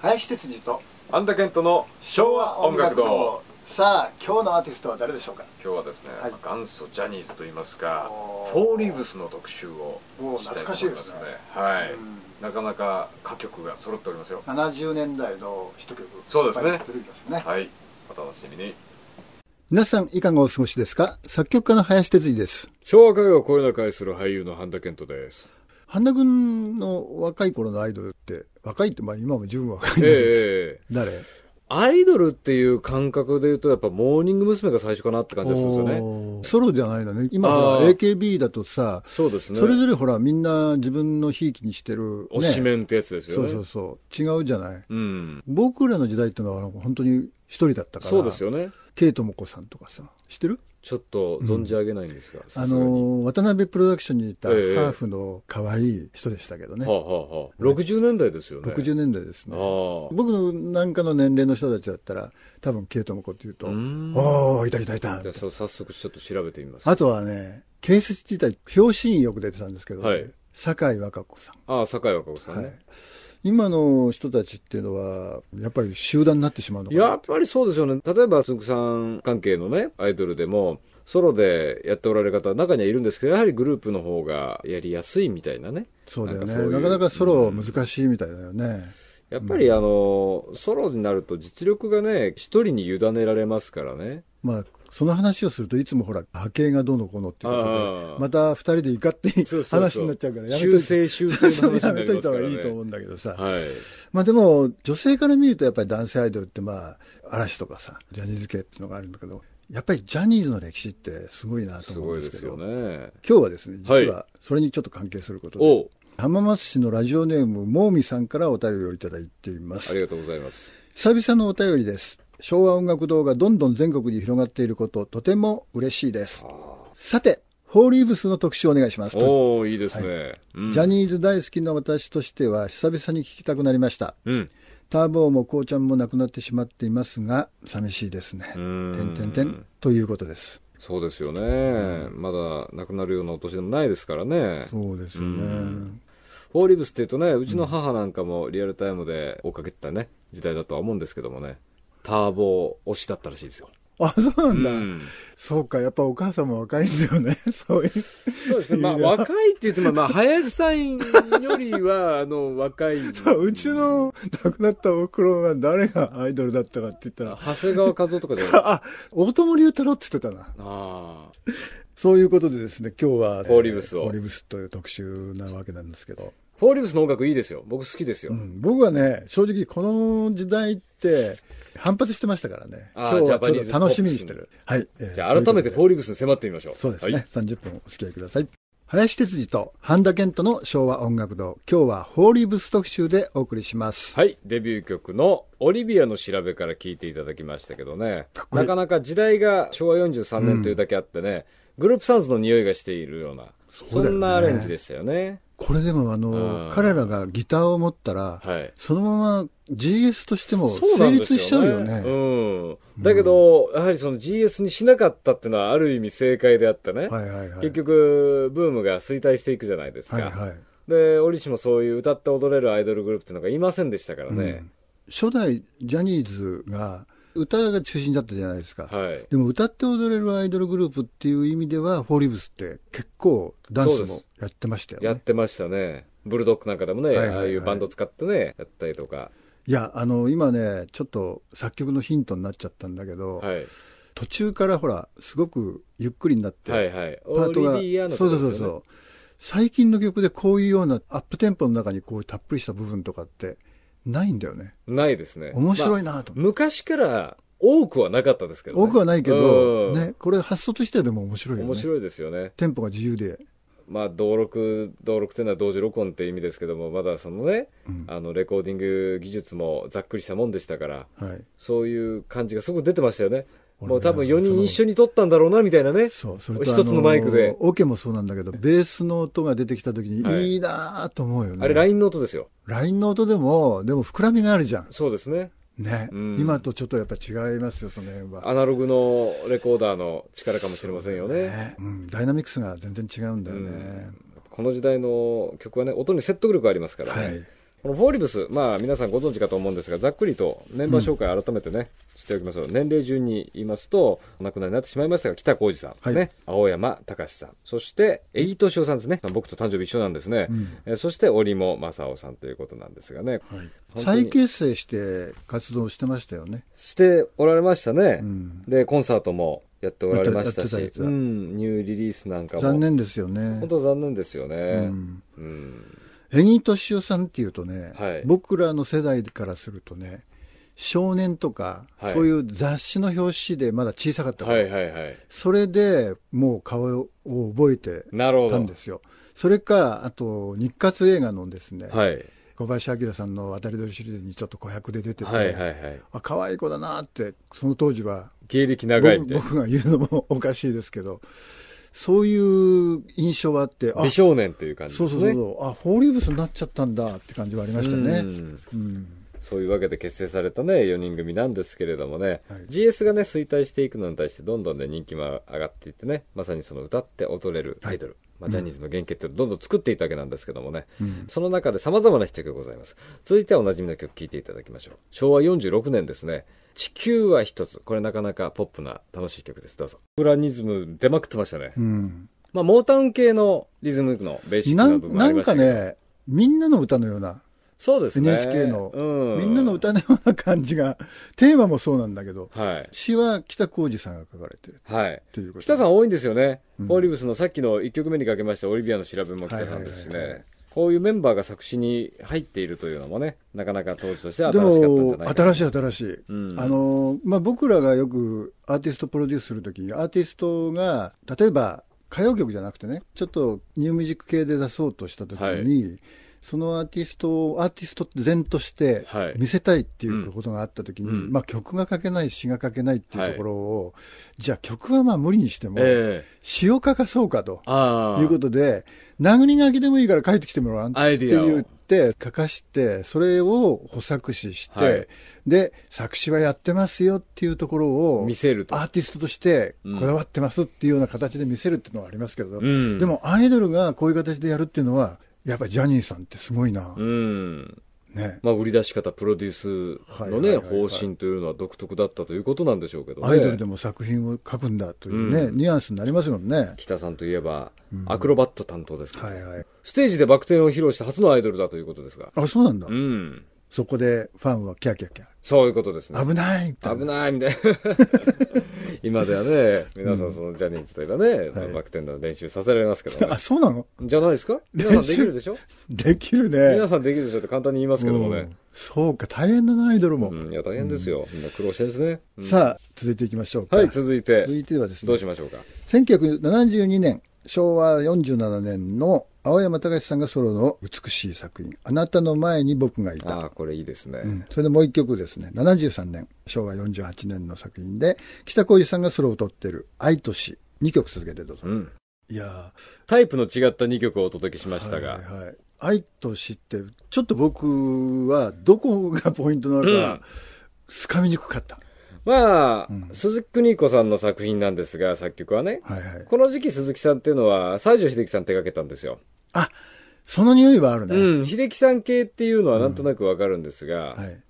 林哲司とアン安ケントの昭和音楽堂さあ今日のアーティストは誰でしょうか今日はですね、はい、元祖ジャニーズといいますかフォーリーブスの特集を懐かしいですねはい、なかなか歌曲が揃っておりますよ70年代の一ッ曲そうですね出てきすねはいお楽しみに皆さんいかがお過ごしですか作曲家の林哲司です昭和歌謡をこよなく愛する俳優の半田健人です半田君の若い頃のアイドルって、若いって、まあ今も十分若いんです、えー、誰アイドルっていう感覚で言うと、やっぱモーニング娘。が最初かなって感じがするんですよね。ソロじゃないのね。今は AKB だとさ、そうですね。それぞれほら、みんな自分のひいきにしてる、ね。推しメンってやつですよね。そうそうそう。違うじゃない。うん。僕らの時代っていうのは、本当に一人だったから。そうですよね。ケイトモコさんとかさ、知ってるちょっと存じ上げないんですが、うん、あの渡辺プロダクションにいたハーフの可愛い人でしたけどね、えーはあはあ、60年代ですよね60年代ですね僕のなんかの年齢の人たちだったら多分ケイトモコっていうとおーいたいたいたじゃあ早速ちょっと調べてみますあとはねケース自体表紙によく出てたんですけど、ね、はい、酒井和歌子さんああ酒井和歌子さん、ね、はい今の人たちっていうのは、やっぱり集団になってしまうのかやっぱりそうですよね。例えば、つんくさん関係のね、アイドルでも、ソロでやっておられる方、中にはいるんですけど、やはりグループの方がやりやすいみたいなね。そうだよね。なかなかソロ難しいみたいだよね。うんやっぱりあの、うん、ソロになると実力がね、一人に委ねられますからね。まあ、その話をするといつもほら波形がどうのこうのっていうことでまた2人で怒って話になっちゃうからやめとい修正修正 といた方がいいと思うんだけどさ、はい、まあでも女性から見るとやっぱり男性アイドルってまあ嵐とかさジャニーズ系っていうのがあるんだけどやっぱりジャニーズの歴史ってすごいなと思うんですけど、ね、今日はですね実はそれにちょっと関係することで、はい浜松市のラジオネームもうみさんからお便りをいただいていますありがとうございます久々のお便りです昭和音楽堂がどんどん全国に広がっていること、とても嬉しいです。さて、ホーリーブスの特集お願いします。おおいいですね、はいうん、ジャニーズ大好きな私としては、久々に聞きたくなりました。うんターボーもこうちゃんも亡くなってしまっていますが、寂しいですね。てんてんてんということです。そうですよね、うん、まだ亡くなるようなお年でもないですからね。そうですよね。うん、フーリブスっていうとね、うちの母なんかもリアルタイムで追っかけてたね、時代だとは思うんですけどもね。ターボ推しだったらしいですよ。あ、そうなんだ。うん、そうか、やっぱお母さんも若いんだよね。そういう。そうですね。まあ、若いって言っても、まあ、林さんよりは、あの、若い。うちの亡くなったおふくろが誰がアイドルだったかって言ったら。長谷川和夫とかで。あ、大友龍太郎って言ってたな。ああ。そういうことでですね、今日は、オリブスを。リブスという特集なわけなんですけど。フォーリブスの音楽いいですよ。僕好きですよ。うん、僕はね、正直この時代って、反発してましたからね。あ今日はちょっと楽しみにしてる。はい。じゃあ改めてフォーリブスに迫ってみましょう。そうですね。はい、30分お付き合いください。林哲司と半田健人の昭和音楽堂。今日はホーリーブス特集でお送りします。はい。デビュー曲のオリビアの調べから聞いていただきましたけどね。なかなか時代が昭和43年というだけあってね、うん、グループサウンズの匂いがしているような、そね、そんなアレンジでしたよね。これでもあの、彼らがギターを持ったら、はい、そのまま GS としても成立しちゃうよね。うよねうん、だけど、やはりその GS にしなかったっていうのはある意味正解であったね、はいはいはい、結局ブームが衰退していくじゃないですか。はいはい、で、折しもそういう歌って踊れるアイドルグループっていうのがいませんでしたからね。うん、初代ジャニーズが歌が中心だったじゃないですか、はい、でも歌って踊れるアイドルグループっていう意味ではフォーリーブスって結構ダンスもやってましたよねやってましたねブルドッグなんかでもね、はいはいはい、ああいうバンド使ってねやったりとかいやあの今ねちょっと作曲のヒントになっちゃったんだけど、はい、途中からほらすごくゆっくりになって、はいはい、パートが、ね、そうそうそうそう最近の曲でこういうようなアップテンポの中にこういうたっぷりした部分とかってないんだよね。ないですね。面白いなと、まあ、昔から多くはなかったですけど、ね、多くはないけど、うん、ね、これ発想としてでも面白いよね。面白いですよね。テンポが自由で。まあ、登録、登録というのは同時録音って意味ですけども、まだそのね、うん、あの、レコーディング技術もざっくりしたもんでしたから、はい、そういう感じがすごく出てましたよね。もう多分4人一緒に撮ったんだろうなみたいなね。そう、それ一つのマイクで。オケもそうなんだけど、ベースの音が出てきた時に、い、いなと思うよね。あれ、ラインの音ですよ。ラインの音でも、でも膨らみがあるじゃん。そうですね。ね、今とちょっとやっぱ違いますよ、その辺は。アナログのレコーダーの力かもしれませんよね。うん、ダイナミクスが全然違うんだよね。この時代の曲はね、音に説得力ありますからね。はいこのフォーリブス、まあ皆さんご存知かと思うんですが、ざっくりとメンバー紹介改めてね、うん、しておきましょう。年齢順に言いますと、お亡くなりになってしまいましたが、北浩二さんですね、はい、青山隆さん、そして江木敏夫さんですね、僕と誕生日一緒なんですね、うん、えそして織茂正夫さんということなんですがね、はい、再結成して活動してましたよね。しておられましたね。うん、で、コンサートもやっておられましたし、たたうん、ニューリリースなんかも。残念ですよね。本当残念ですよね。うん、うんート敏夫さんっていうとね、はい、僕らの世代からするとね、少年とか、はい、そういう雑誌の表紙でまだ小さかったから、はいはいはい、それでもう顔を覚えてたんですよ。それか、あと、日活映画のですね、はい、小林明さんの渡り鳥シリーズにちょっと子役で出てて、はいはいはい、可愛い子だなって、その当時は、芸歴長い僕が言うのもおかしいですけど、そういう印象はあって、美少年という感じですね。そうそうそうあ、フォーリーブスになっちゃったんだって感じはありましたね。うんそういうわけで結成されたね、4人組なんですけれどもね、はい、GS がね、衰退していくのに対してどんどんね、人気も上がっていってね、まさにその歌って踊れるアイドル。はいまあ、ジャニーズの原型ってどんどん作っていたわけなんですけどもね、うん、その中で様々なまなト曲がございます。続いてはおなじみの曲聴いていただきましょう。昭和46年ですね、地球は一つ。これなかなかポップな楽しい曲です。どうぞ。プラニズム出まくってましたね。うん。まあ、モータウン系のリズムのベーシックな部分ありましたなんかね、みんなの歌のような。そうですね。NHK の、うん、みんなの歌のような感じが、テーマもそうなんだけど、はい、詩は北浩二さんが書かれてる。はい。ということ北さん多いんですよね。うん、オリブスのさっきの1曲目にかけましたオリビアの調べも北さんですしね。はいはいはいはいこういうメンバーが作詞に入っているというのもね、なかなか当時としては新しかったんじゃないか新しい新しい。うん、あの、まあ、僕らがよくアーティストプロデュースするとき、アーティストが、例えば歌謡曲じゃなくてね、ちょっとニューミュージック系で出そうとしたときに、はいそのアーティストを、アーティスト全として見せたいっていうことがあったときに、はいうん、まあ曲が書けない、詩が書けないっていうところを、はい、じゃあ曲はまあ無理にしても、えー、詩を書かそうかということで、殴り書きでもいいから書いてきてもらわんって言って、書かして、それを補作詞して、はい、で、作詞はやってますよっていうところを、見せると。アーティストとしてこだわってますっていうような形で見せるっていうのはありますけど、うん、でもアイドルがこういう形でやるっていうのは、やっぱりジャニーさんってすごいな。うん。ね。まあ、売り出し方、プロデュースのね、方針というのは独特だったということなんでしょうけどね。アイドルでも作品を書くんだというね、うん、ニュアンスになりますもんね。北さんといえば、アクロバット担当ですから、うん、はいはい。ステージでバク転を披露した初のアイドルだということですが。あ、そうなんだ。うん。そこでファンはキャキャキャ。そういうことですね。危ないみたいな。危ないみたいな。今ではね、皆さんそのジャニーズというかね、うん、バックテンダーの練習させられますけど、ね、あ、そうなのじゃないですか皆さんできるでしょできるね。皆さんできるでしょって簡単に言いますけどもね。うん、そうか、大変だな、アイドルも。うん、いや、大変ですよ。みん苦労してるんですね。さあ、続いていきましょうか。はい、続いて。続いてはですね。どうしましょうか。1972年、昭和47年の青山隆さんがソロの美しい作品、あなたの前に僕がいた。ああ、これいいですね、うん、それでもう一曲ですね、73年、昭和48年の作品で、北小路さんがソロを取ってる、愛とし、2曲続けてどうぞ。うん、いやタイプの違った2曲をお届けしましたが。はい、はい、愛としって、ちょっと僕はどこがポイントなのか、つかみにくかった。まあ、うん、鈴木邦子さんの作品なんですが、作曲はね、はいはい、この時期鈴木さんっていうのは、西城秀樹さん手がけたんですよ。あ、その匂いはあるね。うん、秀樹さん系っていうのはなんとなくわかるんですが、うんはい、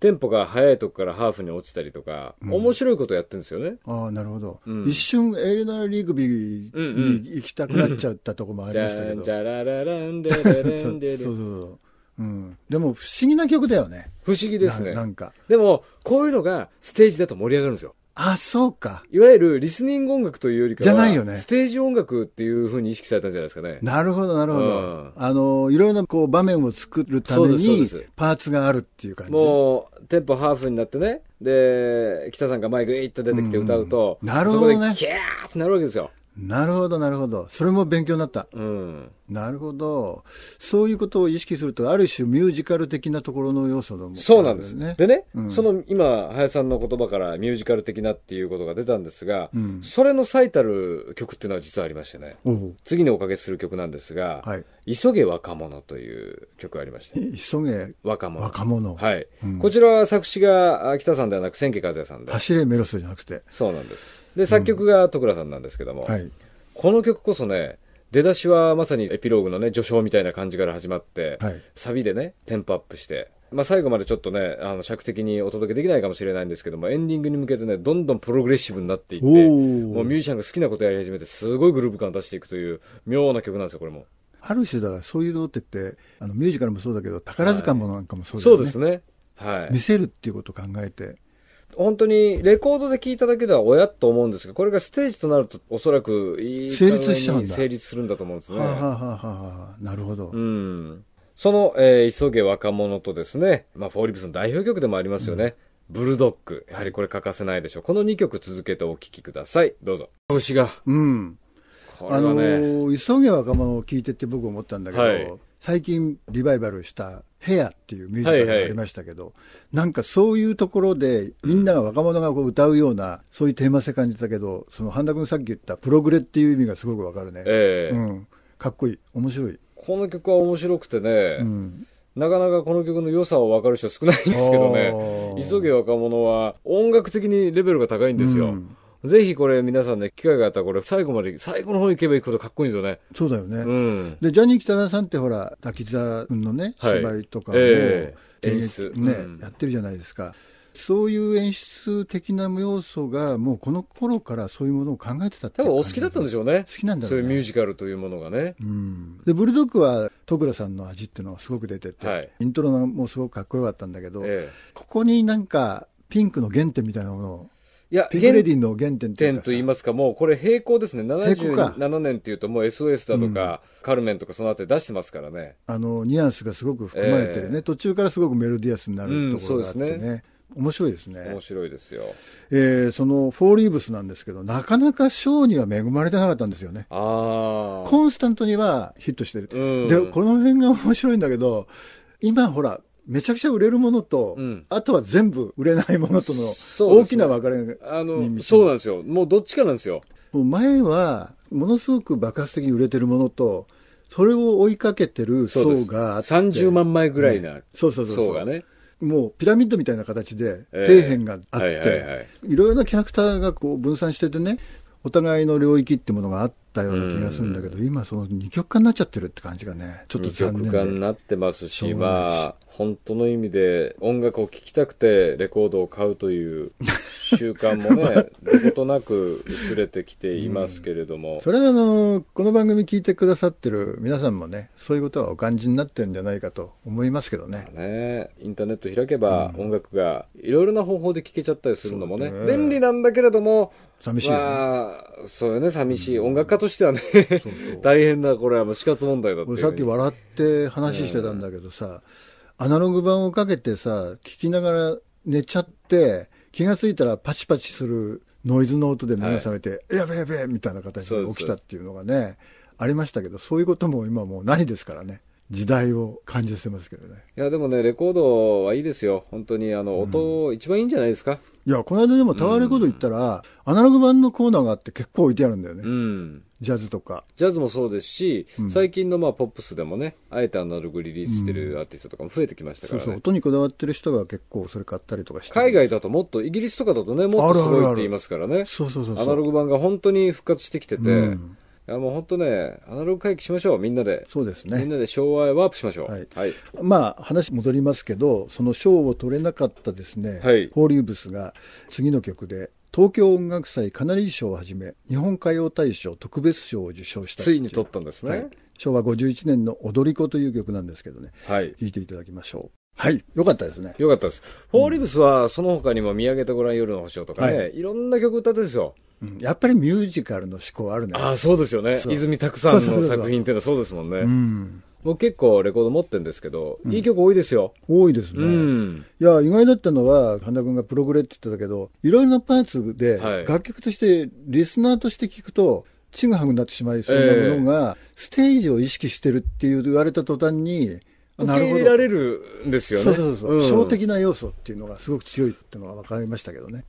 テンポが速いとこからハーフに落ちたりとか、うん、面白いことやってるんですよね。ああ、なるほど。うん、一瞬、エリナリーグビーに行きたくなっちゃったとこもありましたけど。じゃらららんでれんでれ。そうそうそう。うん、でも不思議な曲だよね不思議ですねなんかでもこういうのがステージだと盛り上がるんですよあ、そうか。いわゆるリスニング音楽というよりかは、じゃないよね。ステージ音楽っていうふうに意識されたんじゃないですかね。なるほど、なるほど。うん、あの、いろいろなこう場面を作るために、パーツがあるっていう感じ。もう、テンポハーフになってね、で、北さんがマイクイッと出てきて歌うと、うん、なるほどね。キャーってなるわけですよ。なるほど、なるほど。それも勉強になった。うん。なるほど。そういうことを意識すると、ある種ミュージカル的なところの要素の、ね、そうなんですね。でね、うん、その今、林さんの言葉からミュージカル的なっていうことが出たんですが、うん、それの最たる曲っていうのは実はありましてね、次におかけする曲なんですが、はい、急げ若者という曲がありまして。急げ若者。若者。はい、うん、こちらは作詞が北さんではなく千家和也さんで。走れメロスじゃなくて。そうなんです。で、作曲が徳良さんなんですけども、はい、この曲こそね、出だしはまさにエピローグのね、序章みたいな感じから始まって、はい、サビでね、テンポアップして、まあ、最後までちょっとね、あの尺的にお届けできないかもしれないんですけども、エンディングに向けてね、どんどんプログレッシブになっていって、もうミュージシャンが好きなことやり始めて、すごいグループ感出していくという、妙な曲なんですよ、これも。ある種だからそういうのってって、あのミュージカルもそうだけど、宝塚もなんかもそうですね、はい、そうですね。はい。見せるっていうことを考えて、本当にレコードで聞いただけでは親と思うんですが、これがステージとなると、おそらくいい成立しちゃうんだ。成立するんだと思うんですね。はあ、はははあ、なるほど。うん。その、えー、急げ若者とですね、まあ、フォーリブスの代表曲でもありますよね。うん、ブルドッグ。やはりこれ欠かせないでしょう。この2曲続けてお聴きください。どうぞ。星が。うん。ね、あのー、急げ若者を聞いてって僕思ったんだけど、はい最近リバイバルしたヘアっていうミュージカルがありましたけど、はいはい、なんかそういうところで、みんなが若者がこう歌うような、そういうテーマ性感じたけど、その半田君さっき言ったプログレっていう意味がすごくわかるね。えー、うん。かっこいい。面白い。この曲は面白くてね、うん、なかなかこの曲の良さを分かる人少ないんですけどね、急げ若者は音楽的にレベルが高いんですよ。うんぜひこれ皆さんね、機会があったらこれ最後まで、最後の方行けば行くほどかっこいいんですよね。そうだよね。うん、で、ジャニー喜多さんってほら、滝沢君のね、はい、芝居とかも、えー、演出、ね、うん、やってるじゃないですか。そういう演出的な要素が、もうこの頃からそういうものを考えてたって多分お好きだったんでしょうね。好きなんだろう、ね、そういうミュージカルというものがね。うん、で、ブルドッグは、徳倉さんの味っていうのがすごく出てて、はい、イントロもすごくかっこよかったんだけど、えー、ここになんか、ピンクの原点みたいなものをいや、ピグレディの原点といいますか、もうこれ並行ですね。77年っていうと、もう SOS だとか、うん、カルメンとかそのあたり出してますからね。あの、ニュアンスがすごく含まれてるね。えー、途中からすごくメロディアスになるところがあってね。うん、面白いですね。面白いですよ。えー、その、フォーリーブスなんですけど、なかなか賞には恵まれてなかったんですよね。ああ。コンスタントにはヒットしてる。うん、で、この辺が面白いんだけど、今ほら、めちゃくちゃ売れるものと、うん、あとは全部売れないものとの大きな分かれあのそうなんですよもうどっちかなんですよ前はものすごく爆発的に売れてるものとそれを追いかけてる層が30万枚ぐらいな、ね、そうそうそう層がねもうピラミッドみたいな形で底辺があって、えーはいいはい、ろいろなキャラクターがこう分散しててねお互いの領域ってものがあったような気がするんだけど、うん、今その二極化になっちゃってるって感じがねちょっと残念で二極化になってますしまあ本当の意味で音楽を聴きたくてレコードを買うという 習慣もね、どことなく薄れてきていますけれども。うん、それはあの、この番組聞いてくださってる皆さんもね、そういうことはお感じになってるんじゃないかと思いますけどね。ねインターネット開けば音楽がいろいろな方法で聴けちゃったりするのもね、便利なんだけれども、寂しい、ね、まあ、そうよね、寂しい。音楽家としてはね、大変な、これは死活問題だって。さっき笑って話してたんだけどさ、アナログ版をかけてさ、聞きながら寝ちゃって、気が付いたらパチパチするノイズの音で目が覚めて、はい、やべやべみたいな形で起きたっていうのがね、ありましたけど、そういうことも今もうないですからね。時代を感じせますけどねいやでもねレコードはいいですよ本当にあの音、一番いいんじゃないですかいやこの間でもタワーレコード行ったら、アナログ版のコーナーがあって結構置いてあるんだよね、うん、ジャズとかジャズもそうですし、うん、最近のまあポップスでもねあえてアナログリリースしてるアーティストとかも増えてきましたから、ね、そうそう音にこだわってる人が結構それ買ったりとかして海外だともっとイギリスとかだとねもっとすごいって言いますからねそうそうそうアナログ版が本当に復活してきてて、うんいやもう本当ね、アナログ回帰しましょう、みんなで。そうですね。みんなで昭和へワープしましょう。はい。はい、まあ、話戻りますけど、その賞を取れなかったですね、はい、ホーリウブスが次の曲で、東京音楽祭カナリー賞をはじめ、日本歌謡大賞特別賞を受賞したついに取ったんですね、はい。昭和51年の踊り子という曲なんですけどね、はい。聴いていただきましょう。はい、よかったですね。よかったです。ホーリブスは、その他にも、見上げてごらん夜の星をとかね、はい、いろんな曲歌ってですよ。やっぱりミュージカルの思考あるねあそうですよね泉拓さんの作品っていうのはそうですもんね、もう結構レコード持ってるんですけど、うん、いい曲多いですよ多いですね、いや意外だったのは神田君がプログレって言ってたけどいろいろなパーツで楽曲として、はい、リスナーとして聞くとちぐはぐになってしまいそうなものが、えー、ステージを意識してるっていう言われた途端に受け入れられるんですよね。そうそうそう。うん、的な要素っていうのがすごく強いっていうのが分かりましたけどね。